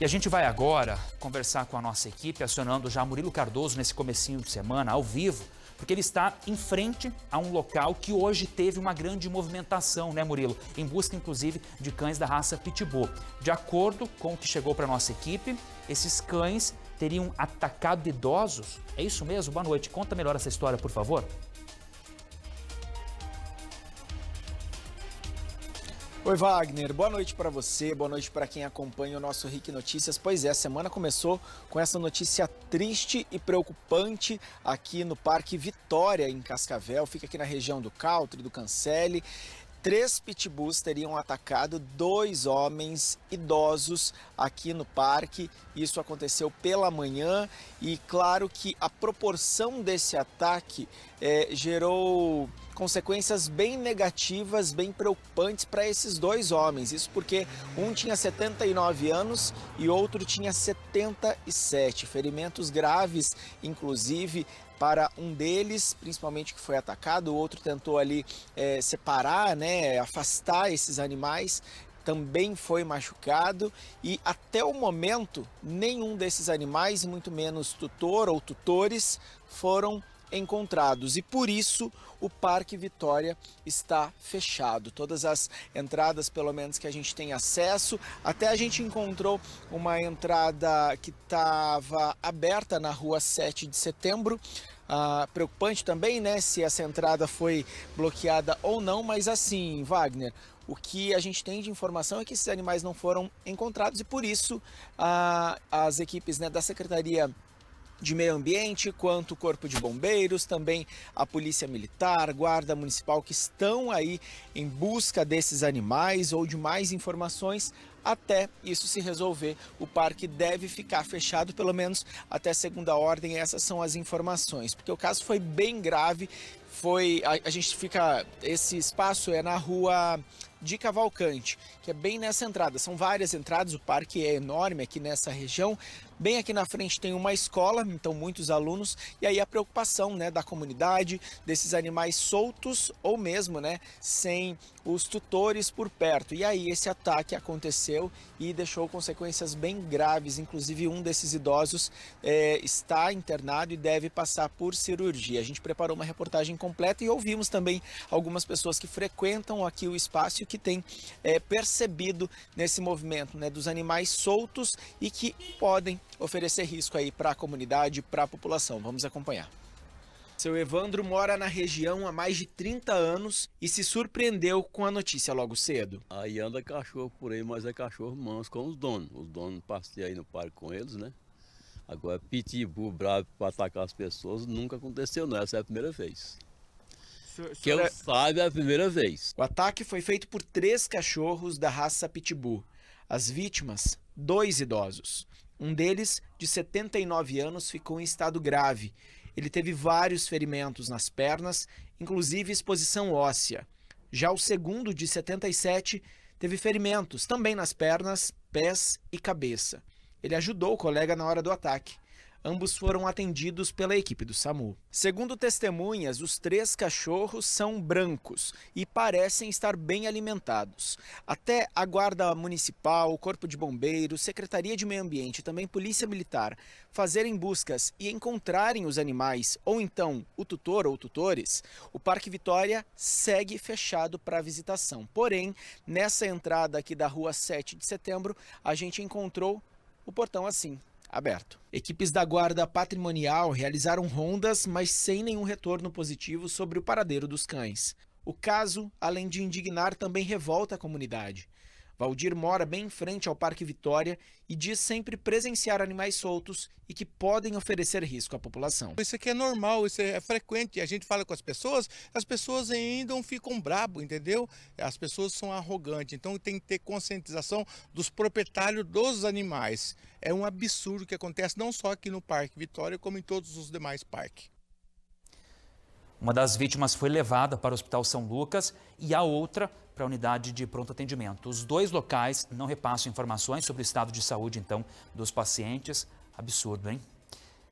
E a gente vai agora conversar com a nossa equipe, acionando já Murilo Cardoso nesse comecinho de semana, ao vivo, porque ele está em frente a um local que hoje teve uma grande movimentação, né, Murilo? Em busca, inclusive, de cães da raça Pitbull. De acordo com o que chegou para a nossa equipe, esses cães teriam atacado idosos. É isso mesmo? Boa noite. Conta melhor essa história, por favor. Oi, Wagner. Boa noite para você, boa noite para quem acompanha o nosso RIC Notícias. Pois é, a semana começou com essa notícia triste e preocupante aqui no Parque Vitória, em Cascavel. Fica aqui na região do Caltri, do Cancele. Três pitbulls teriam atacado dois homens idosos aqui no parque. Isso aconteceu pela manhã e, claro, que a proporção desse ataque é, gerou consequências bem negativas, bem preocupantes para esses dois homens. Isso porque um tinha 79 anos e outro tinha 77. Ferimentos graves, inclusive, para um deles, principalmente que foi atacado, o outro tentou ali é, separar, né, afastar esses animais, também foi machucado e até o momento nenhum desses animais, muito menos tutor ou tutores, foram encontrados e por isso o Parque Vitória está fechado. Todas as entradas, pelo menos que a gente tem acesso, até a gente encontrou uma entrada que estava aberta na rua 7 de setembro. Ah, preocupante também, né, se essa entrada foi bloqueada ou não, mas assim, Wagner, o que a gente tem de informação é que esses animais não foram encontrados e por isso ah, as equipes né, da Secretaria de meio ambiente quanto o Corpo de Bombeiros, também a Polícia Militar, Guarda Municipal que estão aí em busca desses animais ou de mais informações até isso se resolver. O parque deve ficar fechado, pelo menos até segunda ordem. Essas são as informações, porque o caso foi bem grave, foi. A, a, gente fica. Esse espaço é na rua de Cavalcante, que é bem nessa entrada. São várias entradas, o parque é enorme aqui nessa região. Bem aqui na frente tem uma escola, então muitos alunos, e aí a preocupação né, da comunidade, desses animais soltos ou mesmo né, sem os tutores por perto. E aí esse ataque aconteceu e deixou consequências bem graves, inclusive um desses idosos é, está internado e deve passar por cirurgia. A gente preparou uma reportagem com e ouvimos também algumas pessoas que frequentam aqui o espaço e que têm é, percebido nesse movimento né, dos animais soltos e que podem oferecer risco aí para a comunidade, para a população. Vamos acompanhar. Seu Evandro mora na região há mais de 30 anos e se surpreendeu com a notícia logo cedo. Aí anda cachorro por aí, mas é cachorro mãos com os donos. Os donos passei aí no parque com eles, né? Agora, pitbull bravo para atacar as pessoas nunca aconteceu, não. Essa é a primeira vez que eu é... saiba a primeira vez. O ataque foi feito por três cachorros da raça Pitbull. As vítimas, dois idosos. Um deles, de 79 anos, ficou em estado grave. Ele teve vários ferimentos nas pernas, inclusive exposição óssea. Já o segundo, de 77, teve ferimentos também nas pernas, pés e cabeça. Ele ajudou o colega na hora do ataque. Ambos foram atendidos pela equipe do SAMU. Segundo testemunhas, os três cachorros são brancos e parecem estar bem alimentados. Até a Guarda Municipal, o Corpo de Bombeiros, Secretaria de Meio Ambiente e também Polícia Militar fazerem buscas e encontrarem os animais ou então o tutor ou tutores, o Parque Vitória segue fechado para visitação. Porém, nessa entrada aqui da rua 7 de setembro, a gente encontrou o portão assim, aberto. Equipes da Guarda Patrimonial realizaram rondas, mas sem nenhum retorno positivo sobre o paradeiro dos cães. O caso, além de indignar, também revolta a comunidade. Valdir mora bem em frente ao Parque Vitória e diz sempre presenciar animais soltos e que podem oferecer risco à população. Isso aqui é normal, isso é frequente. A gente fala com as pessoas, as pessoas ainda ficam brabo, entendeu? As pessoas são arrogantes, então tem que ter conscientização dos proprietários dos animais. É um absurdo que acontece não só aqui no Parque Vitória, como em todos os demais parques. Uma das vítimas foi levada para o Hospital São Lucas e a outra para a unidade de pronto atendimento. Os dois locais não repassam informações sobre o estado de saúde, então, dos pacientes. Absurdo, hein?